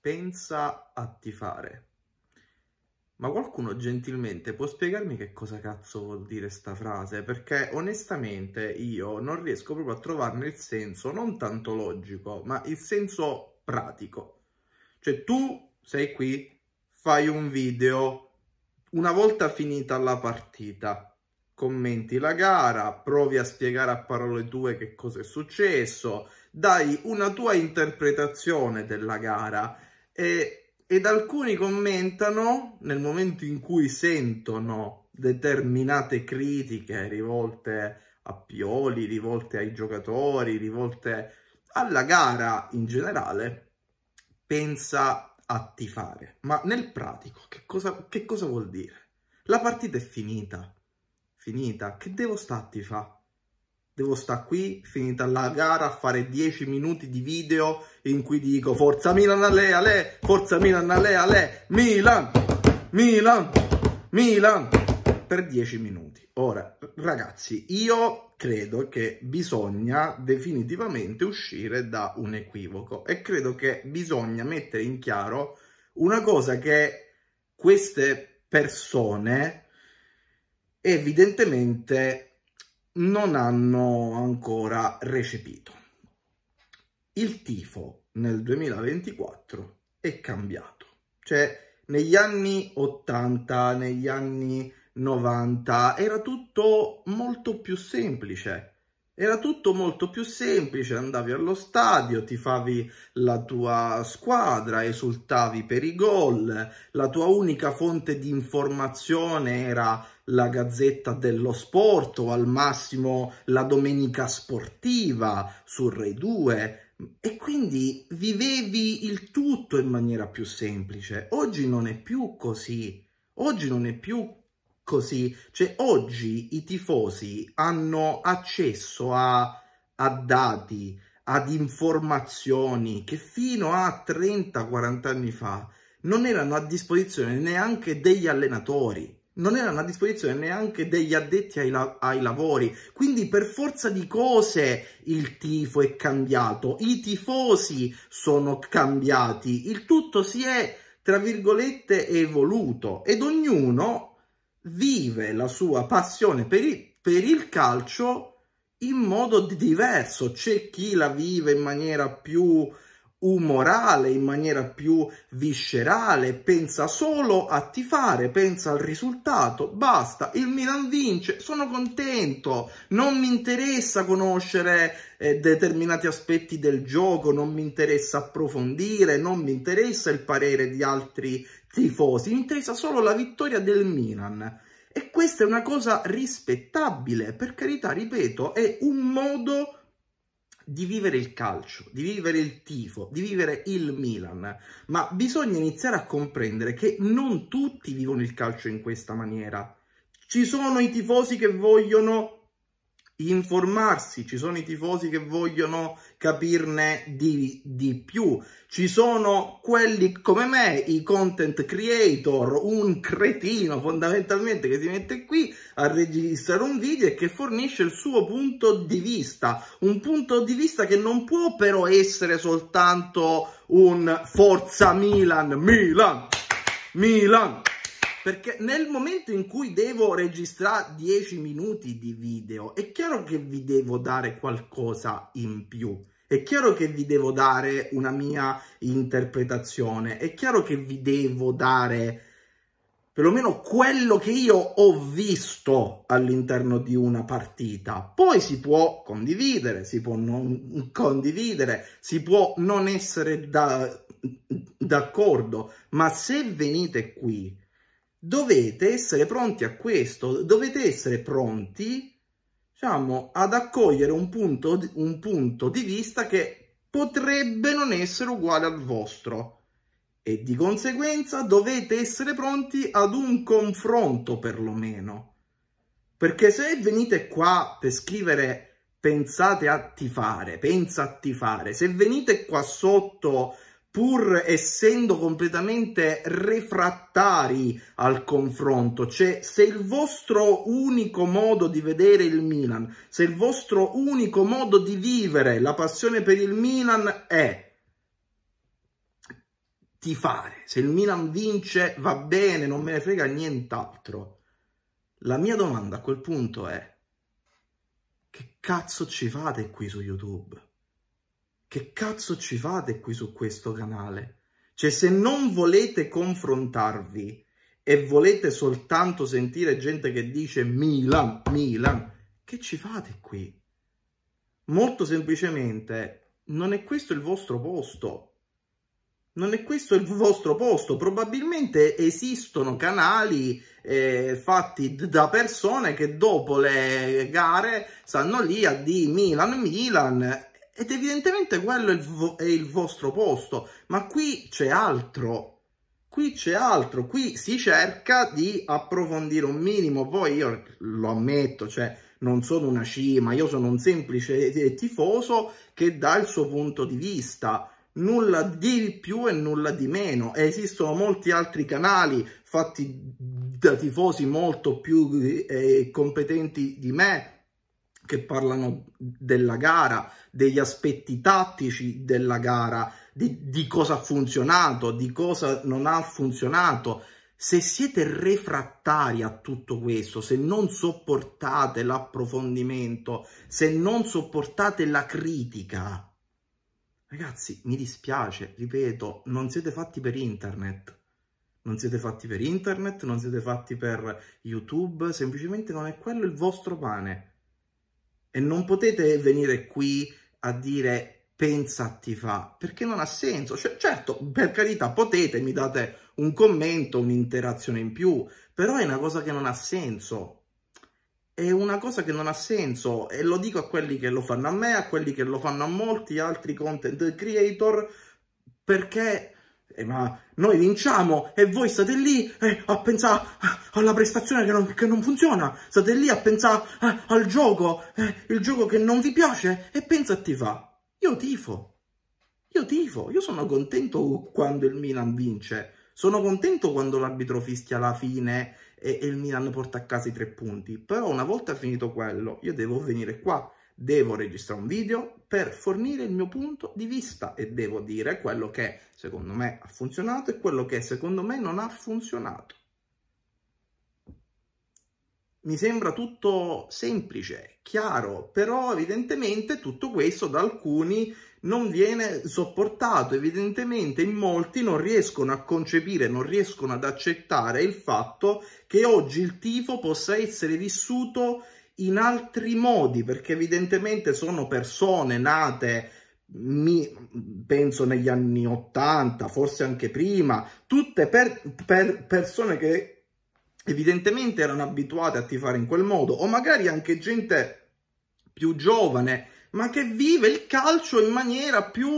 pensa a tifare. Ma qualcuno gentilmente può spiegarmi che cosa cazzo vuol dire sta frase? Perché onestamente io non riesco proprio a trovarne il senso, non tanto logico, ma il senso pratico. Cioè tu sei qui, fai un video, una volta finita la partita, commenti la gara, provi a spiegare a parole tue che cosa è successo, dai una tua interpretazione della gara e, ed alcuni commentano, nel momento in cui sentono determinate critiche rivolte a Pioli, rivolte ai giocatori, rivolte alla gara in generale, pensa a tifare. Ma nel pratico che cosa, che cosa vuol dire? La partita è finita. Finita. Che devo stare a tifare? devo stare qui, finita la gara, a fare 10 minuti di video in cui dico Forza Milan, a lei, Forza Milan, ale, ale, Milan, Milan, Milan, per 10 minuti. Ora, ragazzi, io credo che bisogna definitivamente uscire da un equivoco e credo che bisogna mettere in chiaro una cosa che queste persone evidentemente non hanno ancora recepito. Il tifo nel 2024 è cambiato, cioè negli anni 80, negli anni 90 era tutto molto più semplice. Era tutto molto più semplice, andavi allo stadio, ti favi la tua squadra, esultavi per i gol, la tua unica fonte di informazione era la Gazzetta dello Sport o al massimo la Domenica Sportiva su Rai 2 e quindi vivevi il tutto in maniera più semplice. Oggi non è più così. Oggi non è più così. Cioè, oggi i tifosi hanno accesso a, a dati, ad informazioni che fino a 30-40 anni fa non erano a disposizione neanche degli allenatori non erano a disposizione neanche degli addetti ai, la- ai, lavori, quindi per forza di cose il tifo è cambiato, i tifosi sono cambiati, il tutto si è, tra virgolette, evoluto ed ognuno vive la sua passione per il, per il calcio in modo diverso, c'è chi la vive in maniera più umorale, in maniera più viscerale, pensa solo a tifare, pensa al risultato, basta, il Milan vince, sono contento, non mi interessa conoscere eh, determinati aspetti del gioco, non mi interessa approfondire, non mi interessa il parere di altri tifosi, mi interessa solo la vittoria del Milan. E questa è una cosa rispettabile, per carità, ripeto, è un modo di vivere il calcio, di vivere il tifo, di vivere il Milan, ma bisogna iniziare a comprendere che non tutti vivono il calcio in questa maniera. Ci sono i tifosi che vogliono informarsi, ci sono i tifosi che vogliono capirne di, di, più, ci sono quelli come me, i content creator, un cretino fondamentalmente che si mette qui a registrare un video e che fornisce il suo punto di vista, un punto di vista che non può però essere soltanto un Forza Milan, Milan, Milan, perché nel momento in cui devo registrare 10 minuti di video, è chiaro che vi devo dare qualcosa in più. È chiaro che vi devo dare una mia interpretazione, è chiaro che vi devo dare perlomeno quello che io ho visto all'interno di una partita. Poi si può condividere, si può non condividere, si può non essere d'accordo, ma se venite qui dovete essere pronti a questo, dovete essere pronti diciamo, ad accogliere un punto, un punto di vista che potrebbe non essere uguale al vostro e di conseguenza dovete essere pronti ad un confronto perlomeno. Perché se venite qua per scrivere pensate a tifare, pensa a tifare, se venite qua sotto pur essendo completamente refrattari al confronto, cioè se il vostro unico modo di vedere il Milan, se il vostro unico modo di vivere la passione per il Milan è tifare, se il Milan vince va bene, non me ne frega nient'altro. La mia domanda a quel punto è che cazzo ci fate qui su YouTube? che cazzo ci fate qui su questo canale? Cioè se non volete confrontarvi e volete soltanto sentire gente che dice Milan, Milan, che ci fate qui? Molto semplicemente non è questo il vostro posto. Non è questo il vostro posto, probabilmente esistono canali eh, fatti da persone che dopo le gare stanno lì a di Milan, Milan ed evidentemente quello è il, vo è il vostro posto, ma qui c'è altro. Qui c'è altro, qui si cerca di approfondire un minimo, poi io lo ammetto, cioè non sono una cima, io sono un semplice tifoso che dà il suo punto di vista, nulla di più e nulla di meno. Esistono molti altri canali fatti da tifosi molto più eh, competenti di me che parlano della gara, degli aspetti tattici della gara, di, di cosa ha funzionato, di cosa non ha funzionato. Se siete refrattari a tutto questo, se non sopportate l'approfondimento, se non sopportate la critica, ragazzi, mi dispiace, ripeto, non siete fatti per internet. Non siete fatti per internet, non siete fatti per YouTube, semplicemente non è quello il vostro pane e non potete venire qui a dire pensati fa, perché non ha senso. Cioè, certo, per carità, potete, mi date un commento, un'interazione in più, però è una cosa che non ha senso. È una cosa che non ha senso e lo dico a quelli che lo fanno a me, a quelli che lo fanno a molti altri content creator, perché eh, ma noi vinciamo e voi state lì eh, a pensare eh, alla prestazione che non, che non, funziona, state lì a pensare eh, al gioco, eh, il gioco che non vi piace e pensa a tifare. Io tifo, io tifo, io sono contento quando il Milan vince, sono contento quando l'arbitro fischia la fine e, e il Milan porta a casa i tre punti, però una volta finito quello io devo venire qua devo registrare un video per fornire il mio punto di vista e devo dire quello che secondo me ha funzionato e quello che secondo me non ha funzionato. Mi sembra tutto semplice, chiaro, però evidentemente tutto questo da alcuni non viene sopportato, evidentemente in molti non riescono a concepire, non riescono ad accettare il fatto che oggi il tifo possa essere vissuto in altri modi, perché evidentemente sono persone nate mi, penso negli anni 80, forse anche prima, tutte per, per persone che evidentemente erano abituate a tifare in quel modo, o magari anche gente più giovane, ma che vive il calcio in maniera più,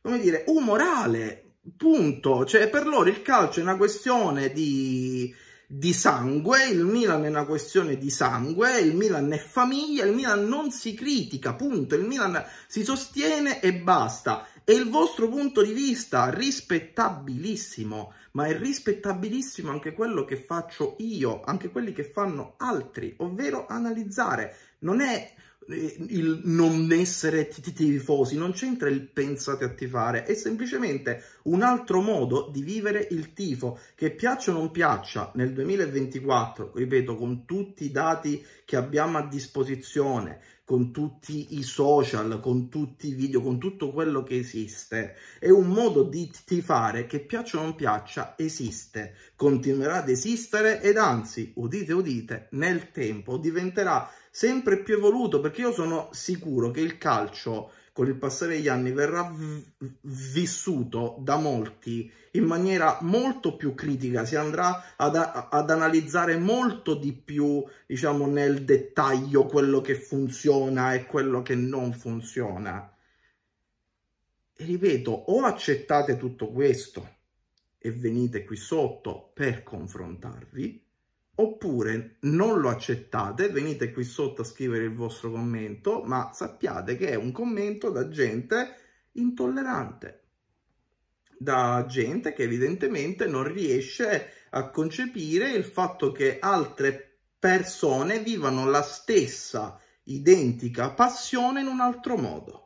come dire, umorale, punto. Cioè, per loro il calcio è una questione di di sangue, il Milan è una questione di sangue, il Milan è famiglia, il Milan non si critica, punto, il Milan si sostiene e basta. E il vostro punto di vista, rispettabilissimo, ma è rispettabilissimo anche quello che faccio io, anche quelli che fanno altri, ovvero analizzare. Non è eh, il non essere tifosi, non c'entra il pensate a tifare, è semplicemente un altro modo di vivere il tifo, che piaccia o non piaccia, nel 2024, ripeto, con tutti i dati che abbiamo a disposizione, con tutti i social, con tutti i video, con tutto quello che esiste. È un modo di tifare che piaccia o non piaccia esiste, continuerà ad esistere ed anzi, udite udite, nel tempo diventerà sempre più evoluto, perché io sono sicuro che il calcio con il passare degli anni verrà vissuto da molti in maniera molto più critica, si andrà ad, ad, analizzare molto di più, diciamo, nel dettaglio quello che funziona e quello che non funziona. E ripeto, o accettate tutto questo e venite qui sotto per confrontarvi, oppure non lo accettate, venite qui sotto a scrivere il vostro commento, ma sappiate che è un commento da gente intollerante, da gente che evidentemente non riesce a concepire il fatto che altre persone vivano la stessa identica passione in un altro modo.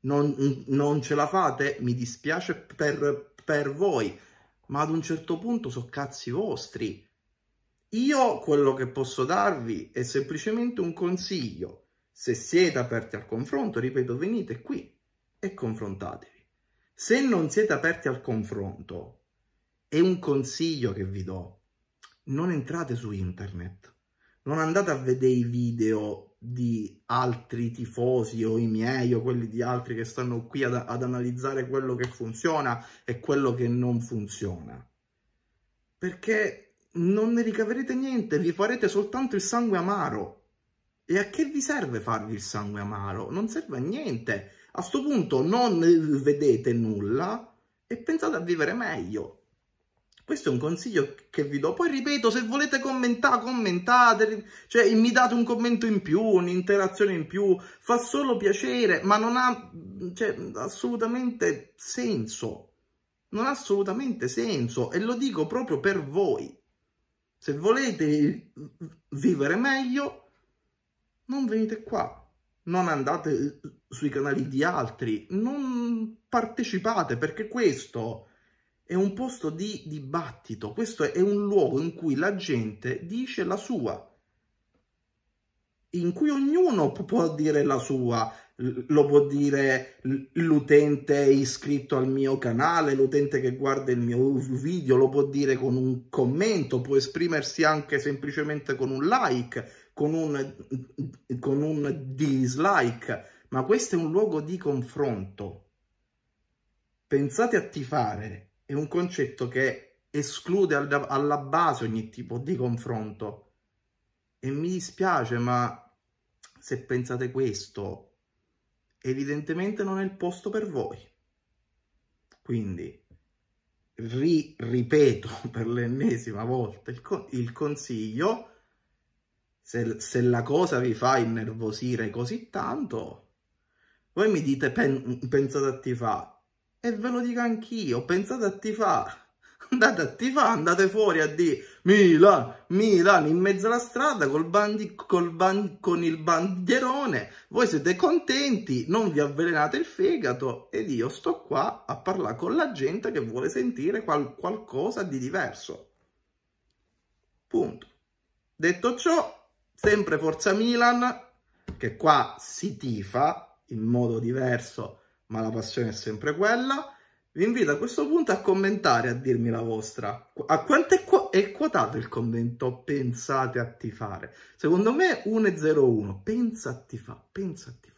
Non, non ce la fate? Mi dispiace per, per voi, ma ad un certo punto sono cazzi vostri io quello che posso darvi è semplicemente un consiglio. Se siete aperti al confronto, ripeto, venite qui e confrontatevi. Se non siete aperti al confronto, è un consiglio che vi do. Non entrate su internet. Non andate a vedere i video di altri tifosi o i miei o quelli di altri che stanno qui ad, ad analizzare quello che funziona e quello che non funziona. Perché non ne ricaverete niente, vi farete soltanto il sangue amaro. E a che vi serve farvi il sangue amaro? Non serve a niente. A questo punto non vedete nulla e pensate a vivere meglio. Questo è un consiglio che vi do. Poi ripeto, se volete commentare, commentate, cioè mi date un commento in più, un'interazione in più, fa solo piacere, ma non ha cioè, assolutamente senso. Non ha assolutamente senso e lo dico proprio per voi. Se volete eh, vivere meglio, non venite qua. Non andate eh, sui canali di altri, non partecipate perché questo è un posto di dibattito, questo è un luogo in cui la gente dice la sua in cui ognuno può dire la sua, lo può dire l'utente iscritto al mio canale, l'utente che guarda il mio video, lo può dire con un commento, può esprimersi anche semplicemente con un like, con un, con un dislike, ma questo è un luogo di confronto. Pensate a tifare, è un concetto che esclude alla base ogni tipo di confronto e mi dispiace, ma se pensate questo, evidentemente non è il posto per voi. Quindi, ri ripeto per l'ennesima volta il, il consiglio, se, se, la cosa vi fa innervosire così tanto, voi mi dite pen pensate a ti fa, e ve lo dico anch'io, pensate a ti fa andate a tifare, andate fuori a dire Milan, Milan in mezzo alla strada col bandi, col ban, con il bandierone, voi siete contenti, non vi avvelenate il fegato ed io sto qua a parlare con la gente che vuole sentire qual, qualcosa di diverso. Punto. Detto ciò, sempre Forza Milan, che qua si tifa in modo diverso, ma la passione è sempre quella. Vi invito a questo punto a commentare, a dirmi la vostra. A quanto è, qu è quotato il commento Pensate a tifare. Secondo me 1,01. Pensa a tifare, pensa a tifare.